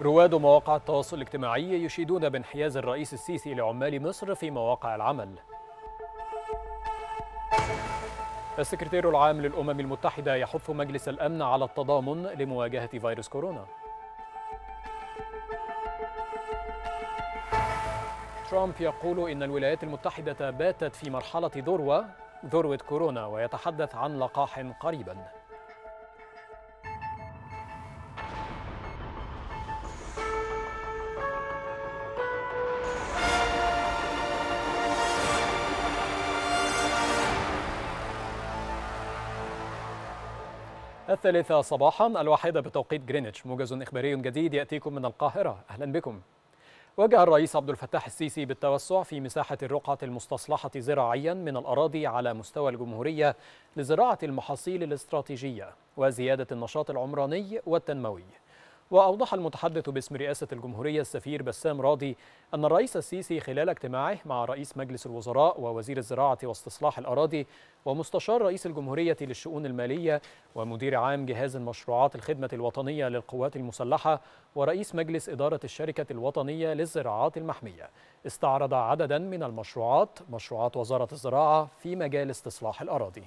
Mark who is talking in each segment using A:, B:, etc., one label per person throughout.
A: رواد مواقع التواصل الاجتماعي يشيدون بانحياز الرئيس السيسي لعمال مصر في مواقع العمل السكرتير العام للأمم المتحدة يحث مجلس الأمن على التضامن لمواجهة فيروس كورونا ترامب يقول إن الولايات المتحدة باتت في مرحلة ذروة ذروة كورونا ويتحدث عن لقاح قريباً الثالثة صباحا الواحدة بتوقيت جرينتش موجز إخباري جديد يأتيكم من القاهرة أهلا بكم وجه الرئيس عبد الفتاح السيسي بالتوسع في مساحة الرقعة المستصلحة زراعيا من الأراضي على مستوى الجمهورية لزراعة المحاصيل الاستراتيجية وزيادة النشاط العمراني والتنموي وأوضح المتحدث باسم رئاسة الجمهورية السفير بسام راضي أن الرئيس السيسي خلال اجتماعه مع رئيس مجلس الوزراء ووزير الزراعة واستصلاح الأراضي ومستشار رئيس الجمهورية للشؤون المالية ومدير عام جهاز مشروعات الخدمة الوطنية للقوات المسلحة ورئيس مجلس إدارة الشركة الوطنية للزراعات المحمية استعرض عددا من المشروعات مشروعات وزارة الزراعة في مجال استصلاح الأراضي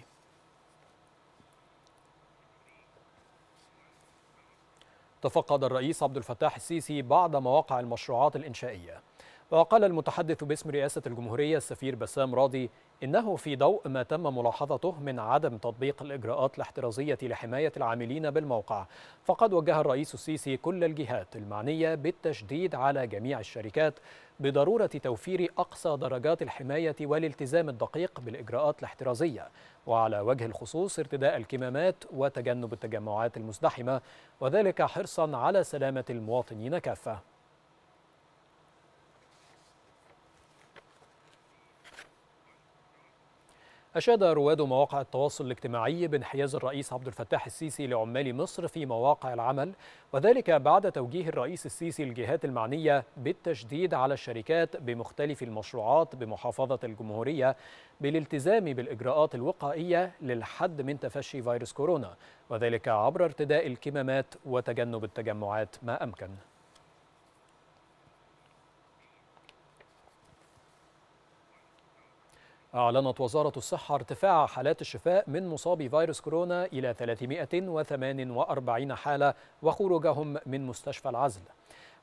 A: تفقد الرئيس عبد الفتاح السيسي بعض مواقع المشروعات الإنشائية وقال المتحدث باسم رئاسة الجمهورية السفير بسام راضي إنه في ضوء ما تم ملاحظته من عدم تطبيق الإجراءات الاحترازية لحماية العاملين بالموقع فقد وجه الرئيس السيسي كل الجهات المعنية بالتشديد على جميع الشركات بضرورة توفير أقصى درجات الحماية والالتزام الدقيق بالإجراءات الاحترازية وعلى وجه الخصوص ارتداء الكمامات وتجنب التجمعات المزدحمة وذلك حرصا على سلامة المواطنين كافة أشاد رواد مواقع التواصل الاجتماعي بانحياز الرئيس عبد الفتاح السيسي لعمال مصر في مواقع العمل وذلك بعد توجيه الرئيس السيسي الجهات المعنية بالتشديد على الشركات بمختلف المشروعات بمحافظة الجمهورية بالالتزام بالإجراءات الوقائية للحد من تفشي فيروس كورونا وذلك عبر ارتداء الكمامات وتجنب التجمعات ما أمكن أعلنت وزارة الصحة ارتفاع حالات الشفاء من مصابي فيروس كورونا إلى 348 حالة وخروجهم من مستشفى العزل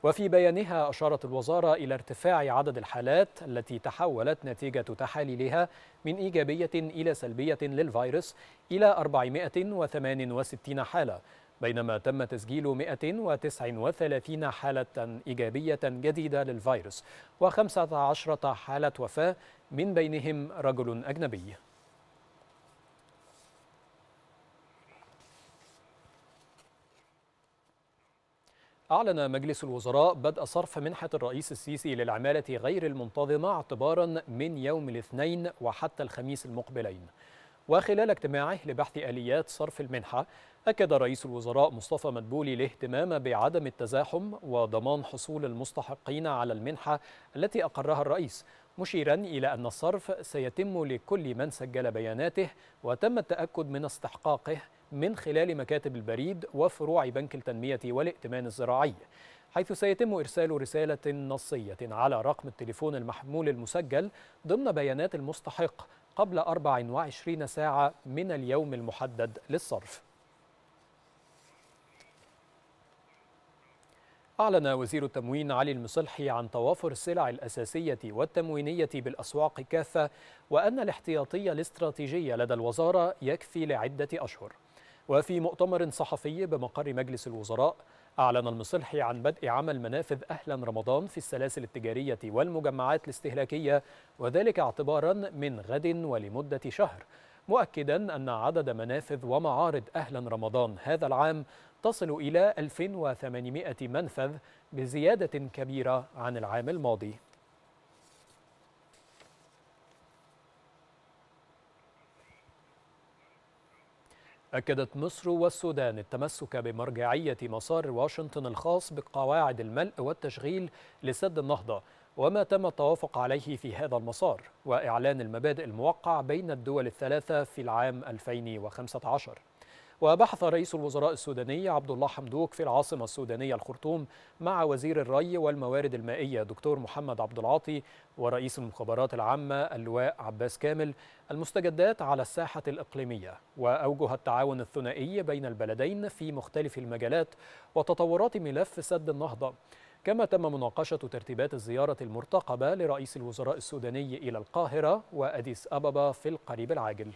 A: وفي بيانها أشارت الوزارة إلى ارتفاع عدد الحالات التي تحولت نتيجة تحاليلها من إيجابية إلى سلبية للفيروس إلى 468 حالة بينما تم تسجيل 139 حالة إيجابية جديدة للفيروس و15 حالة وفاة من بينهم رجل أجنبي أعلن مجلس الوزراء بدء صرف منحة الرئيس السيسي للعمالة غير المنتظمة اعتبارا من يوم الاثنين وحتى الخميس المقبلين وخلال اجتماعه لبحث آليات صرف المنحة أكد رئيس الوزراء مصطفى مدبولي الاهتمام بعدم التزاحم وضمان حصول المستحقين على المنحة التي أقرها الرئيس مشيرا إلى أن الصرف سيتم لكل من سجل بياناته وتم التأكد من استحقاقه من خلال مكاتب البريد وفروع بنك التنمية والائتمان الزراعي حيث سيتم إرسال رسالة نصية على رقم التليفون المحمول المسجل ضمن بيانات المستحق قبل 24 ساعة من اليوم المحدد للصرف أعلن وزير التموين علي المصلحي عن توافر السلع الأساسية والتموينية بالأسواق كافة وأن الاحتياطي الاستراتيجي لدى الوزارة يكفي لعدة أشهر وفي مؤتمر صحفي بمقر مجلس الوزراء أعلن المصلحي عن بدء عمل منافذ أهلا رمضان في السلاسل التجارية والمجمعات الاستهلاكية وذلك اعتبارا من غد ولمدة شهر مؤكدا أن عدد منافذ ومعارض أهلا رمضان هذا العام تصل إلى 1800 منفذ بزيادة كبيرة عن العام الماضي أكدت مصر والسودان التمسك بمرجعية مسار واشنطن الخاص بقواعد الملء والتشغيل لسد النهضة وما تم التوافق عليه في هذا المسار وإعلان المبادئ الموقع بين الدول الثلاثة في العام 2015 وبحث رئيس الوزراء السوداني عبد الله حمدوك في العاصمة السودانية الخرطوم مع وزير الري والموارد المائية دكتور محمد عبد العاطي ورئيس المخابرات العامة اللواء عباس كامل المستجدات على الساحة الإقليمية وأوجه التعاون الثنائي بين البلدين في مختلف المجالات وتطورات ملف سد النهضة كما تم مناقشة ترتيبات الزيارة المرتقبة لرئيس الوزراء السوداني إلى القاهرة وأديس أبابا في القريب العاجل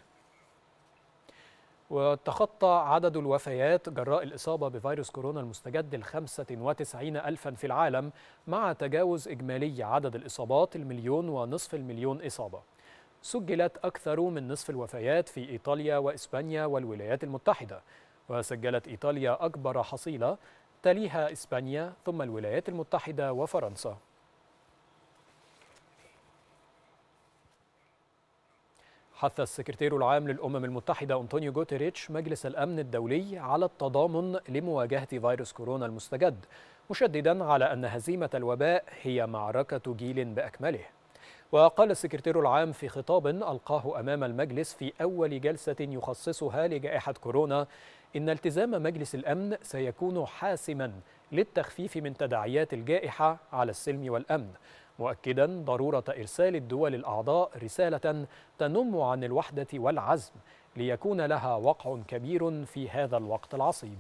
A: وتخطى عدد الوفيات جراء الإصابة بفيروس كورونا المستجد ال 95 ألفا في العالم مع تجاوز إجمالي عدد الإصابات المليون ونصف المليون إصابة سجلت أكثر من نصف الوفيات في إيطاليا وإسبانيا والولايات المتحدة وسجلت إيطاليا أكبر حصيلة تليها إسبانيا ثم الولايات المتحدة وفرنسا حث السكرتير العام للأمم المتحدة أنطونيو جوتريتش مجلس الأمن الدولي على التضامن لمواجهة فيروس كورونا المستجد مشددا على أن هزيمة الوباء هي معركة جيل بأكمله وقال السكرتير العام في خطاب ألقاه أمام المجلس في أول جلسة يخصصها لجائحة كورونا إن التزام مجلس الأمن سيكون حاسما للتخفيف من تداعيات الجائحة على السلم والأمن مؤكدا ضروره ارسال الدول الاعضاء رساله تنم عن الوحده والعزم ليكون لها وقع كبير في هذا الوقت العصيب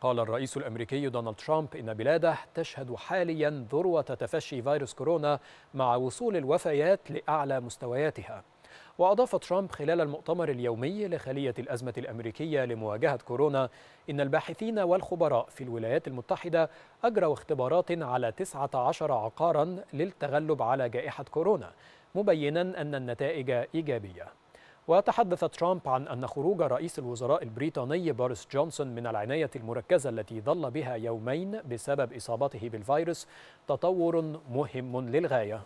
A: قال الرئيس الامريكي دونالد ترامب ان بلاده تشهد حاليا ذروه تفشي فيروس كورونا مع وصول الوفيات لاعلى مستوياتها وأضاف ترامب خلال المؤتمر اليومي لخلية الأزمة الأمريكية لمواجهة كورونا إن الباحثين والخبراء في الولايات المتحدة أجروا اختبارات على 19 عقارا للتغلب على جائحة كورونا مبينا أن النتائج إيجابية وتحدث ترامب عن أن خروج رئيس الوزراء البريطاني بوريس جونسون من العناية المركزة التي ظل بها يومين بسبب إصابته بالفيروس تطور مهم للغاية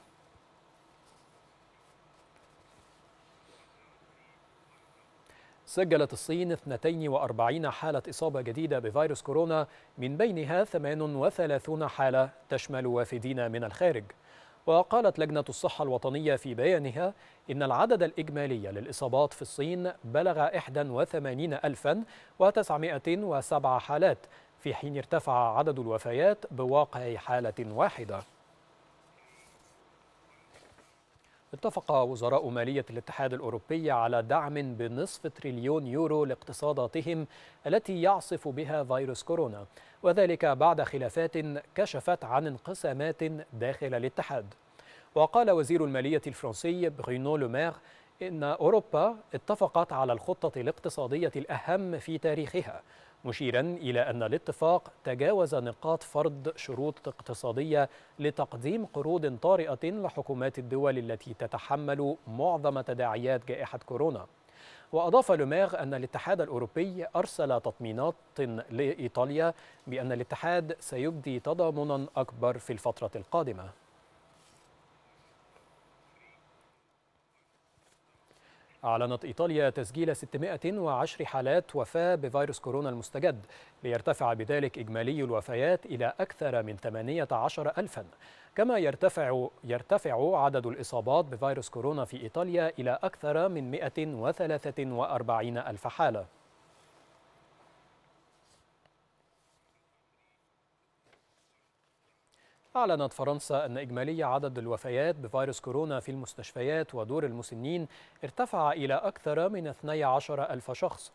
A: سجلت الصين 42 حالة إصابة جديدة بفيروس كورونا من بينها 38 حالة تشمل وافدين من الخارج وقالت لجنة الصحة الوطنية في بيانها إن العدد الإجمالي للإصابات في الصين بلغ 81907 حالات في حين ارتفع عدد الوفيات بواقع حالة واحدة اتفق وزراء مالية الاتحاد الأوروبي على دعم بنصف تريليون يورو لاقتصاداتهم التي يعصف بها فيروس كورونا وذلك بعد خلافات كشفت عن انقسامات داخل الاتحاد وقال وزير المالية الفرنسي برونو لومير إن أوروبا اتفقت على الخطة الاقتصادية الأهم في تاريخها مشيرا إلى أن الاتفاق تجاوز نقاط فرض شروط اقتصادية لتقديم قروض طارئة لحكومات الدول التي تتحمل معظم تداعيات جائحة كورونا وأضاف لوميغ أن الاتحاد الأوروبي أرسل تطمينات لإيطاليا بأن الاتحاد سيبدي تضامنا أكبر في الفترة القادمة أعلنت إيطاليا تسجيل 610 حالات وفاة بفيروس كورونا المستجد ليرتفع بذلك إجمالي الوفيات إلى أكثر من 18 ألفاً كما يرتفع يرتفع عدد الإصابات بفيروس كورونا في إيطاليا إلى أكثر من 143 ألف حالة أعلنت فرنسا أن إجمالي عدد الوفيات بفيروس كورونا في المستشفيات ودور المسنين ارتفع إلى أكثر من 12 ألف شخص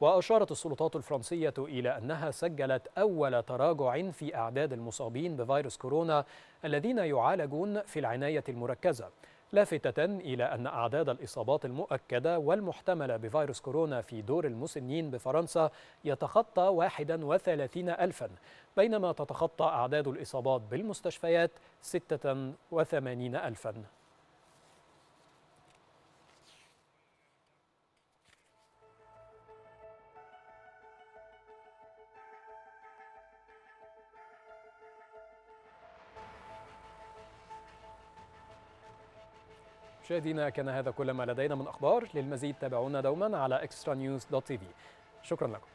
A: وأشارت السلطات الفرنسية إلى أنها سجلت أول تراجع في أعداد المصابين بفيروس كورونا الذين يعالجون في العناية المركزة لافتة إلى أن أعداد الإصابات المؤكدة والمحتملة بفيروس كورونا في دور المسنين بفرنسا يتخطى 31 ألفا بينما تتخطى أعداد الإصابات بالمستشفيات 86 ألفا مشاهدينا كان هذا كل ما لدينا من أخبار للمزيد تابعونا دوما على extranews.tv شكرا لكم